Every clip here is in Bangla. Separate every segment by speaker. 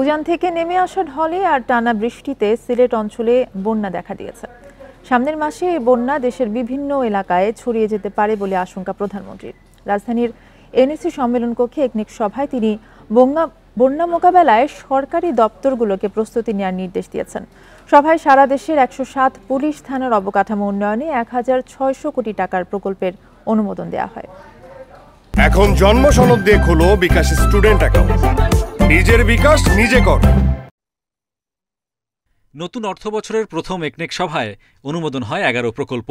Speaker 1: উজান থেকে নেমে আসা ঢলে আর টানা বৃষ্টিতে সিলেট অঞ্চলে বন্যা দেখা দিয়েছে সামনের মাসে এই বন্যা দেশের বিভিন্ন এলাকায় ছড়িয়ে যেতে পারে বলে আশঙ্কা প্রধানমন্ত্রীর রাজধানীর এনএসি সম্মেলন কক্ষে একনিক সভায় তিনি বন্যা বন্যা মোকাবেলায় সরকারি দপ্তরগুলোকে প্রস্তুতি নেওয়ার নির্দেশ দিয়েছেন সভায় সারা দেশের একশো সাত পুলিশ থানার অবকাঠামো উন্নয়নে এক হাজার ছয়শো কোটি টাকার প্রকল্পের অনুমোদন দেওয়া হয়
Speaker 2: এখন জন্ম সনদ দিয়ে খোলো বিকাশ স্টুডেন্ট অ্যাকাউন্ট নিজের বিকাশ নিজে কর নতুন অর্থবছরের প্রথম
Speaker 3: একনেক সভায় অনুমোদন হয় এগারো প্রকল্প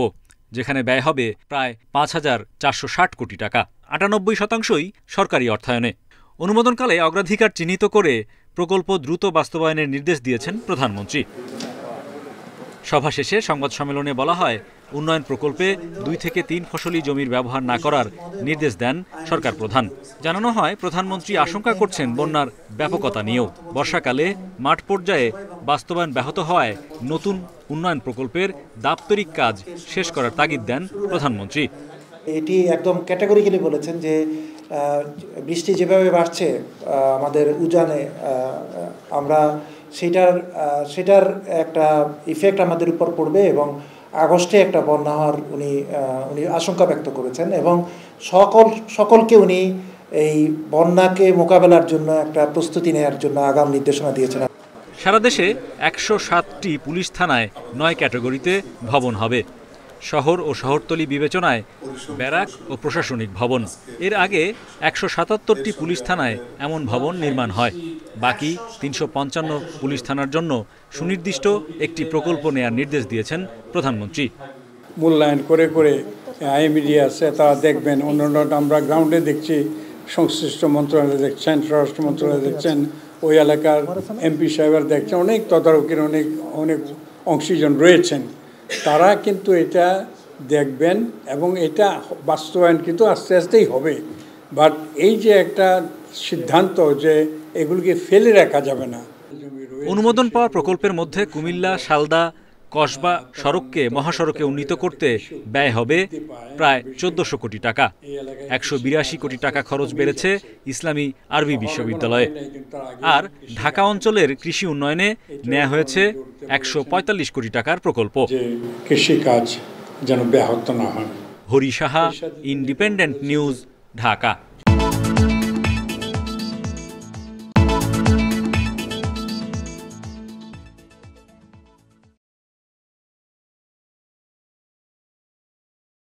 Speaker 3: যেখানে ব্যয় হবে প্রায় পাঁচ হাজার চারশো ষাট কোটি টাকা আটানব্বই শতাংশই সরকারি অর্থায়নে অনুমোদনকালে অগ্রাধিকার চিহ্নিত করে প্রকল্প দ্রুত বাস্তবায়নের নির্দেশ দিয়েছেন প্রধানমন্ত্রী সভা শেষে সংবাদ সম্মেলনে বলা হয় উন্নয়ন প্রকল্পে দুই থেকে তিন ফসলি জমির ব্যবহার না করার নির্দেশ দেন সরকার প্রধান জানানো হয় প্রধানমন্ত্রী আশঙ্কা করছেন বন্যার ব্যাপকতা নিয়েও বর্ষাকালে মাঠ পর্যায়ে বাস্তবায়ন ব্যাহত হওয়ায় নতুন উন্নয়ন প্রকল্পের দাপ্তরিক কাজ শেষ করার তাগিদ দেন প্রধানমন্ত্রী
Speaker 4: এটি একদম ক্যাটাগরিক্যালি বলেছেন যে বৃষ্টি যেভাবে বাড়ছে আমাদের উজানে আমরা সেটার সেটার একটা ইফেক্ট আমাদের উপর পড়বে এবং আগস্টে একটা বন্যা হওয়ার উনি উনি আশঙ্কা ব্যক্ত করেছেন এবং সকল সকলকে উনি এই বন্যাকে মোকাবেলার জন্য একটা প্রস্তুতি নেওয়ার জন্য আগাম নির্দেশনা দিয়েছেন
Speaker 3: সারা দেশে একশো সাতটি পুলিশ থানায় নয় ক্যাটাগরিতে ভবন হবে শহর ও শহরতলি বিবেচনায় ব্যারাক ও প্রশাসনিক ভবন এর আগে একশো সাতাত্তরটি পুলিশ থানায় এমন ভবন নির্মাণ হয় বাকি তিনশো পঞ্চান্ন পুলিশ থানার জন্য সুনির্দিষ্ট একটি প্রকল্প নেয়ার নির্দেশ দিয়েছেন প্রধানমন্ত্রী
Speaker 2: মূল্যায়ন করে করে আইমিডিয়া আছে তারা দেখবেন অন্যান্য আমরা গ্রাউন্ডে দেখছি সংশ্লিষ্ট মন্ত্রণালয় দেখছেন স্বরাষ্ট্র মন্ত্রণালয় দেখছেন ওই এলাকার এমপি সাহেবের দেখছেন অনেক তদারকির অনেক অনেক অংশীজন রয়েছেন তারা কিন্তু এটা দেখবেন এবং এটা বাস্তবায়ন কিন্তু আস্তে আস্তেই হবে বাট এই যে একটা সিদ্ধান্ত যে এগুলিকে ফেলে রাখা যাবে না অনুমোদন পাওয়া প্রকল্পের মধ্যে কুমিল্লা শালদা
Speaker 3: কসবা সড়ককে মহাসড়কে উন্নীত করতে ব্যয় হবে প্রায় চোদ্দশো কোটি টাকা একশো বিরাশি কোটি টাকা খরচ বেড়েছে ইসলামী আরবি বিশ্ববিদ্যালয়ে আর ঢাকা অঞ্চলের কৃষি উন্নয়নে নেওয়া হয়েছে একশো পঁয়তাল্লিশ কোটি টাকার
Speaker 2: প্রকল্প কৃষিকাজ যেন ব্যাহত না হয়
Speaker 3: হরি সাহা ইন্ডিপেন্ডেন্ট নিউজ ঢাকা